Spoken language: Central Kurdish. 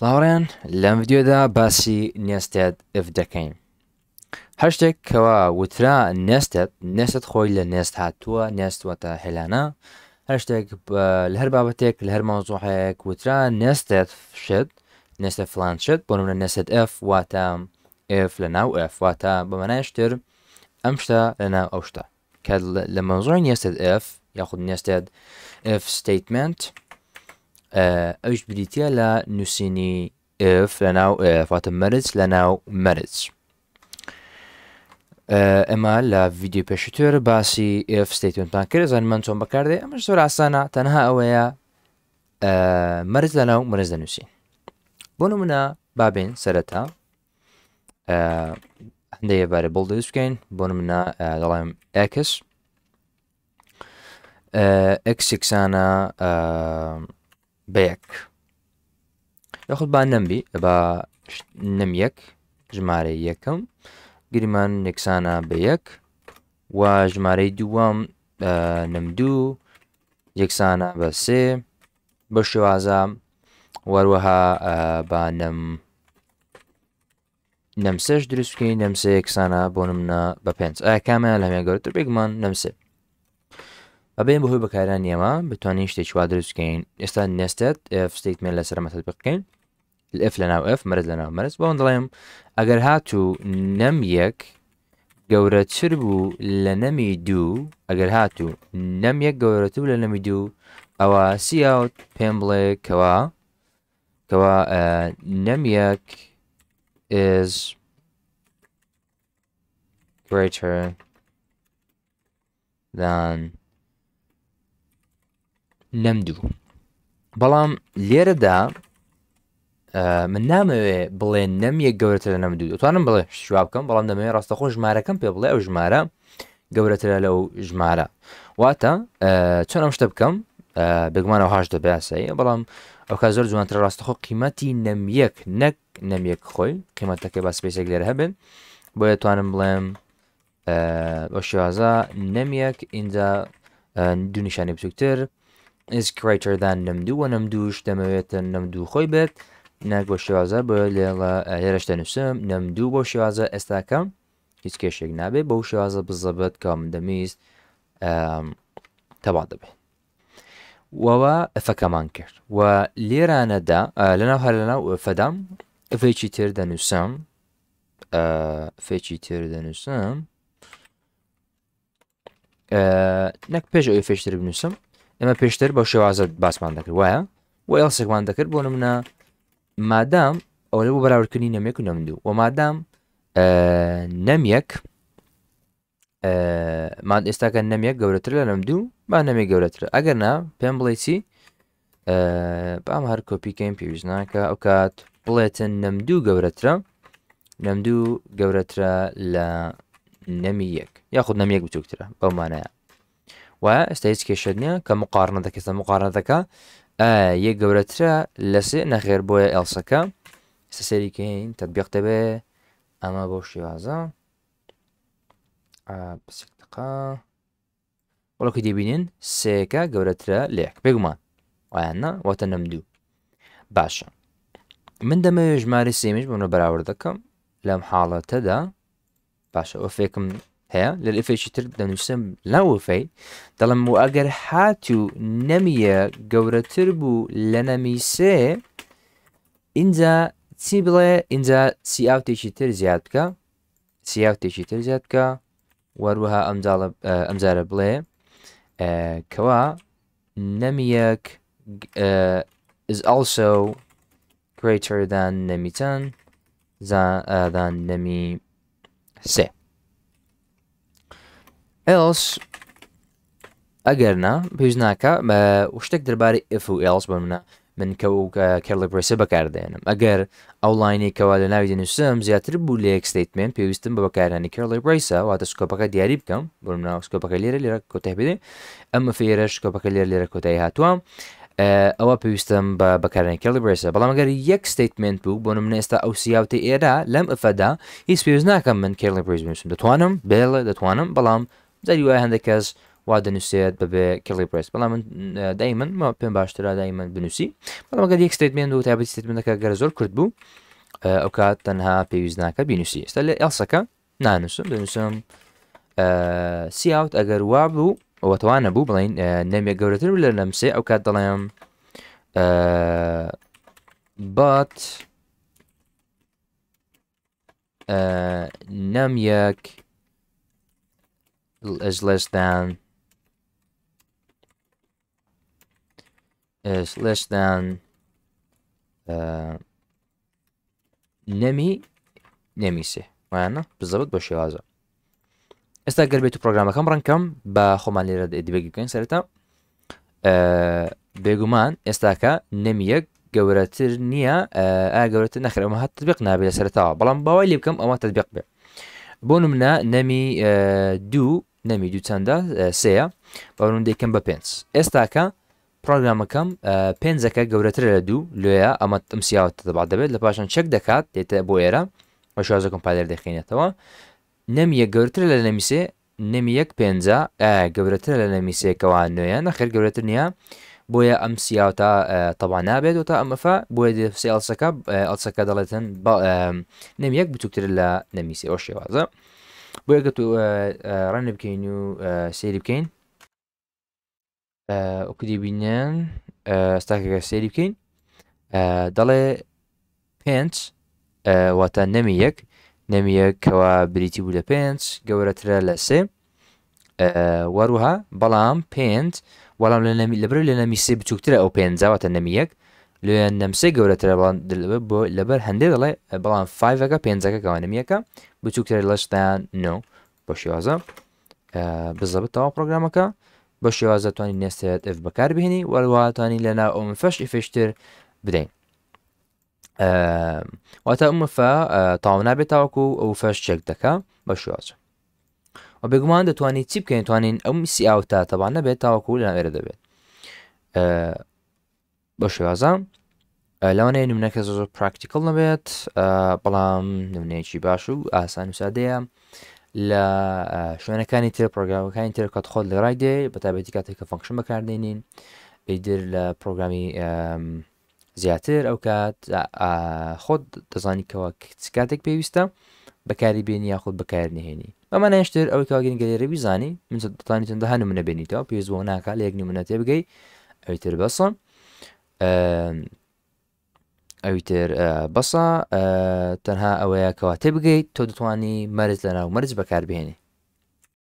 ساوەڕێن فيديو دا باسي نێستێت اف دەکەین. هاشتاك كوا وترا نێستێت نێست خوي لە هاتوا هاتووە نێستوەتە هلانا هاشتاك لهر بابتك لهر لە هەر وترا نێستێت شد نێستە فلان شد بۆ منە اف واتا اف F لە ناو F واتە بەمەنایشتر ئەم شتە لە ناو ئەو شتە کە لە مەزۆی نێستێت F ئەوش بریتە لە نووسینی ئف لە ناو فاتە مەرج لە ناو مەرج ئەمە لە ویددیو پێشتر باسی ئف ستیتونتان کرد زان من چۆن بەکاردێ ئەمە زۆر ئاسانە تەنها ئەوەیە مەرز لە ناو مەرز دەنووسین بۆ نمونە بابێن سەرەتا هەندەیە بارە بڵ دەست بکەین بۆ منە دەڵێم ئەکس ئەکسێکسانە بەیەک یاخود با نەمبی بە نەمیەک ژمارە یەکەم گریمان نێکسانە بەیەک و ژمارەی دووەم نمدوو یەکسانە بە سێ بە شێوازە وەروەها با نەم نەمسەش دروستکەی نەمسە یەکسانە بۆ نمە بە پێنج ئایا کامیان لەمێگەورتر بێکمان نەمسێت بەبێن بەهۆی بەکاران ئێمە بتوانین شتێکوا دروستکەین ئێستا نستێت ستیتمێن لەسەر مەسەد بکەین F لە ناو F مرز لە ناو مەرز اون دەڵێم اگر هاتو نم یەک گەورەتر بوو لە دو اگر هاتو نم نەم یەک گەورەتر لە دو دوو ئەوە اوت پێم بڵێ کەوا کەوا نم یەک is greater than لەم دوو بەڵام لێرەدا من نامەوێ بڵێ نەمیە گەورەتە لە نەمدو دەتوانم بڵێ شوا بکەم بەڵام دەمەوێت ڕاستەخۆ ژمارەکەم پێ بڵێ ئەو ژمارە گەورەترە لەو ژمارە واتە چۆن ئەم شتە بکەم بگومانە هاش دەبیاسایی بەڵام ئەو کا زۆر جوانتر ڕاستەخۆ قیمەتی نەمیەک نەک نەمیەک خۆی قیمەتەکەی باسپیسێک لێرە هەبن بۆ دەتوانم بڵێم بە شێوازە نەمیەک اینجا دو نیشانی بچووکتر ئیسکرایتەردان نەمدوو و نەمدووش دەمەوێتە نەمدوو خۆی بێت ناک بۆ شێوازە بە لێڵە هێرشتە نووسم نەمدوو بۆ شێوازە ئێستاکەم هیچ کێشێک نابێت بەو شێوازە بزەبێت کام دەمیست تەوا دەبێت وەوە ئەفەکەمان کرد و لێرانەدا لەناو هەر لەناو فەدام ئەفێکی تر دەنووسم فێکی تر دەنووسم نەک پێش ئەو فێشتر بنووسم ئەمە پێشتر بە شێوازر باسمان دەکرد وایە و ئێڵسێکمان دەکرد بۆ نمونە مادام ئەو لە بۆ بەراوردکردنی نەمێک و نەمدوو و مادام نەمیەک مان ئێستاکە نەمیەک گەورەتر لە نەمدوو با نەمێک گەورەتر ئەگەر نا پێم بڵێ چی بام هەر کۆپیکەین پێویست ناکە ئەو کات بڵێتن نەمدوو گەورەترە نەمدوو گەورەترە لە نەمی یەک یاخود نەمیەک بچووکترە بەومانەیە و استاتیکش دنیا که مقارنه دکه است مقارنه دکه یه گورتره لسه نخیر بوی ال سکه است سری اما باشی وازا بسیار دقا ولی که دیبینین سکه گورتره لیک بگو من و اینا و من دمه یجماری سیمش بمنا براورده کم لم حالا تدا باشا وفيكم هەیە لە ئفێکی تر دەنووسم ناوفەی دەڵم و ئەگەر هات و نەمیە گەورەتر بوو لە إنزا سێ اینجا چی بڵێ اینجا سیاوتێکی تر زیاد بکە سیاوتێکی تر زیاد بکە وەروەها ئەمجارە بڵێ کەوا is also greater than نەمیتەن زان آه، نمي سي ئەس ئەگەرنا پێویست ناکە و شتێک دەربارەی ئف و ئلس بە منە من کە و کەلپرسە بەکاردێنم ئەگەر ئەو لاینێکەوە لە ناوی دەنووسم زیاتر بوو لە یەکستیتمنت پێویستم بە بەکارانی کەڵی بریسە واتە سکۆپەکە دیاری بکەم بناو سکۆپەکە لێرە لێرە کۆتای بدێ ئەمە فێرە شکۆپەکە لێر لێرە کۆتایی هاتووە. ئەوە پێویستم بە بەکارێن کەلیبرێسە بەڵام گەری یەک ستیتمنت بوو بۆ من ئێستا ئەو سیاوتی ئێرا لەم ئەفەدا هیچ پێویست ناکەم من کێڵی پرزم دەتوانم بێڵە دەتوانم بەڵام جاری وای هەندێک کەس وا دەنووسێت ببێ کلی پرس بەڵام من دای من پێم باشتررا دای من بنووسی بەڵامگە دیک ستێتمێن و تابی ستێتمنەکە گەر زۆر کرد بوو ئەو کات تەنها پێویست ناکە بینوسی ئێستا لە ئەسەکە نانووسم دەنووسم سیاوت ئەگەر وا بوو ئەوەتەوانە بوو بڵین نەمێ گەورەتر لە لەمسێ ئەو کات دەڵێم بات نەم یەک is less than is less than uh, نەمی نەمیسێ وایانە بزەبت بە شێوازە ئێستا گەر بێت و پرۆگرامەکەم ڕەنکەم بە خۆمان لێرە دیبێگەکەین سەرتا بێگومان ئێستاکە نەمی یەک گەورەتر نییە ئاگەورەتە نەخرەمە هەت تبق نابێت لە سەرتاوە بەڵام باوای لێ بکەم ئەوە تەبق بێ بۆ نمە نەمی دوو نەمی دووچەندە سەیە بەڕوندێکم بە پێنج ئێستاکە پرۆگرامەکەم پێنجەکە گەورەتر لە دوو لێە ئەمە تمسیاوت دەبا دەبێت لە پاشان چەک دەکات دێتە بۆ ئێرە بە شازەکەم پادر دەخێنێتەوە نەمیە گەورتر لە نەمیسێ نەمی یەک پێنج گەورەتر لە نەمیسێکەوە نوێیان نەخیر گەورەتر نییە بۆیە ئەم سیاوتا تەبا نابێت و تا ئەمەفە بۆیە دسیڵسەکە ئەلسەکە دەڵێتن نەمیەک بچووکتر لە نەمیسی ئەو شێوازە. بۆ یەکە تو ڕەنە بکەین و سێری بکەین ئۆکدی بینیان ئەستاکەکە سێری بکەین دەڵێ پێنج واتە نەمی یەک نەمی یەکەوە بریتی بوو لە پێنج گەورەترە لە سێ وەروها بەڵام پێنج وەڵام لە نەمی لەبەر لە نەمی سێ بچووکترە ئەو پێنجاواتە نەمی یەک لێ نەمسێ گەورەترە بۆ لەبەر هەندێک دەڵێ بەڵام 5ەکە پێنجەکە گەوانەمیەکە بچووکتر لە شتیان نو بە شێوازە بزەبت تەوا پرۆگرامەکە بە شێوازە توانی نێستێت ئەف بەکار بهێنی وەرواتانی لەنا ئەو منفەش ئفشتر بدەین واتە ئەمەفە تاو نابێت تاوەکو و ئەو فەش چێک دەکە بە شێوازە و بێگومان دەتوانین چی بکەین توانین ئەو میسی ئاوتا تەبان نەبێت تاوەکو لەناوێرە دەبێت بە شێوازە لەوانەیە نمونەکە زۆر پراکتیکل نەبێت بەڵام نمونەیەکی باش و ئاسان وسادەیە لە شوێنەکانی تر پرۆگرامەکانی تر کات خۆت لە ڕای دێ بەتابێتی کاتێککە فەنکشن بەکاردێنین ئیدر لە پرۆگرامی زیاتر ئەو کات خۆت دەزانیکەوە کاتێک پێویستە بەکاری بینی یاخود بەکار نهێنی ئەمە نشتر ئەوی کاگەن گەلێرە بیزانی من دەتانی تەندا هەنم منە بێنیتەوە پێزۆ ناکە لە یەک نمونەتێ بگەی ئەوتر بەسم ئەویتر بەسا تەنها ئەوەیە کەواتێ بگەیت تۆ دەتوانی مەرز لە ناو مەرز بەکاربیێنی